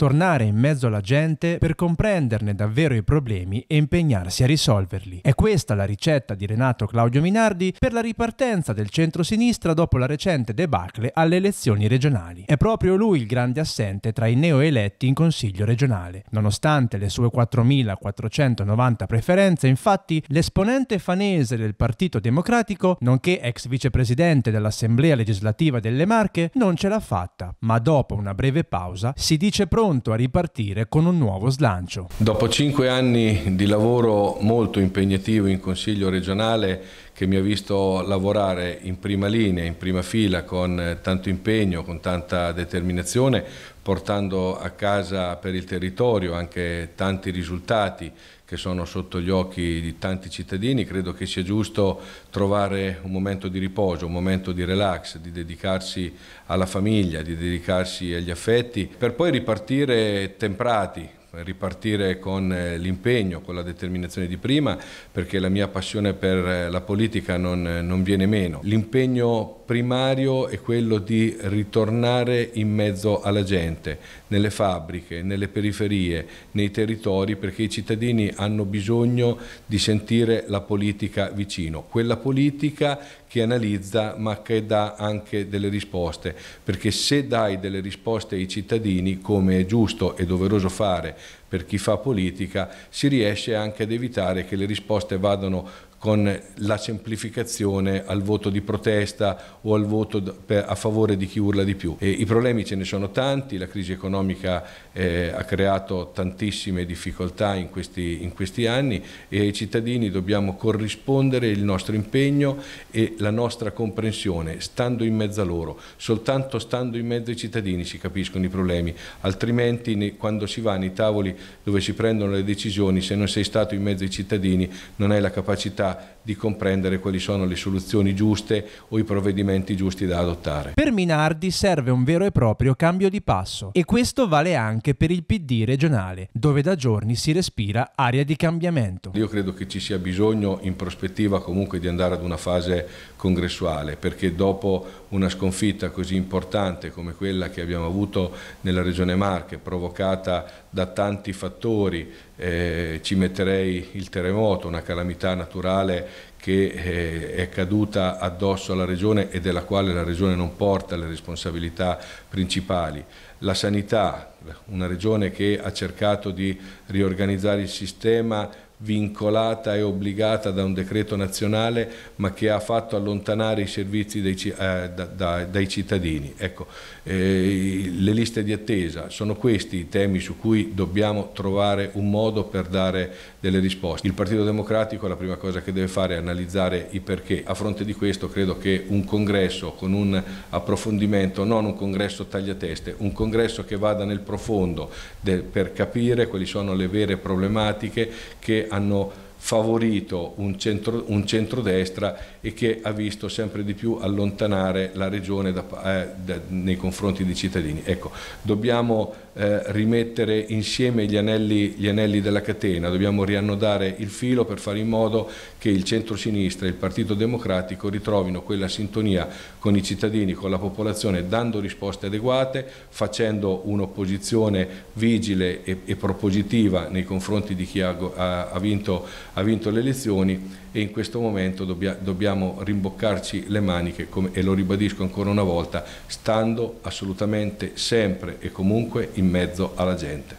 tornare in mezzo alla gente per comprenderne davvero i problemi e impegnarsi a risolverli. È questa la ricetta di Renato Claudio Minardi per la ripartenza del centro-sinistra dopo la recente debacle alle elezioni regionali. È proprio lui il grande assente tra i neoeletti in Consiglio regionale. Nonostante le sue 4.490 preferenze, infatti, l'esponente fanese del Partito Democratico, nonché ex vicepresidente dell'Assemblea legislativa delle Marche, non ce l'ha fatta, ma dopo una breve pausa si dice pronto pronto a ripartire con un nuovo slancio. Dopo cinque anni di lavoro molto impegnativo in Consiglio regionale che mi ha visto lavorare in prima linea, in prima fila, con tanto impegno, con tanta determinazione, portando a casa per il territorio anche tanti risultati che sono sotto gli occhi di tanti cittadini, credo che sia giusto trovare un momento di riposo, un momento di relax, di dedicarsi alla famiglia, di dedicarsi agli affetti, per poi ripartire temprati, ripartire con eh, l'impegno, con la determinazione di prima, perché la mia passione per eh, la politica non, eh, non viene meno. L'impegno primario è quello di ritornare in mezzo alla gente, nelle fabbriche, nelle periferie, nei territori, perché i cittadini hanno bisogno di sentire la politica vicino, quella politica che analizza ma che dà anche delle risposte, perché se dai delle risposte ai cittadini, come è giusto e doveroso fare per chi fa politica, si riesce anche ad evitare che le risposte vadano con la semplificazione al voto di protesta o al voto a favore di chi urla di più. E I problemi ce ne sono tanti, la crisi economica eh, ha creato tantissime difficoltà in questi, in questi anni e ai cittadini dobbiamo corrispondere il nostro impegno e la nostra comprensione, stando in mezzo a loro. Soltanto stando in mezzo ai cittadini si capiscono i problemi, altrimenti quando si va nei tavoli dove si prendono le decisioni, se non sei stato in mezzo ai cittadini non hai la capacità di comprendere quali sono le soluzioni giuste o i provvedimenti giusti da adottare. Per Minardi serve un vero e proprio cambio di passo e questo vale anche per il PD regionale, dove da giorni si respira aria di cambiamento. Io credo che ci sia bisogno in prospettiva comunque di andare ad una fase congressuale, perché dopo una sconfitta così importante come quella che abbiamo avuto nella Regione Marche, provocata da tanti fattori, eh, ci metterei il terremoto, una calamità naturale, ambientale che eh, è caduta addosso alla Regione e della quale la Regione non porta le responsabilità principali. La sanità, una Regione che ha cercato di riorganizzare il sistema vincolata e obbligata da un decreto nazionale ma che ha fatto allontanare i servizi dei, eh, da, da, dai cittadini. Ecco, eh, le liste di attesa sono questi i temi su cui dobbiamo trovare un modo per dare delle risposte. Il Partito Democratico la prima cosa che deve fare è analizzare i perché. A fronte di questo credo che un congresso con un approfondimento, non un congresso tagliateste, un congresso che vada nel profondo del, per capire quali sono le vere problematiche che hanno favorito un, centro, un centrodestra e che ha visto sempre di più allontanare la regione da, eh, da, nei confronti dei cittadini. Ecco, dobbiamo eh, rimettere insieme gli anelli, gli anelli, della catena, dobbiamo riannodare il filo per fare in modo che il centro-sinistra e il Partito Democratico ritrovino quella sintonia con i cittadini, con la popolazione, dando risposte adeguate, facendo un'opposizione vigile e, e, propositiva nei confronti di chi ha, ha, ha vinto ha vinto le elezioni e in questo momento dobbia, dobbiamo rimboccarci le maniche come, e lo ribadisco ancora una volta, stando assolutamente sempre e comunque in mezzo alla gente.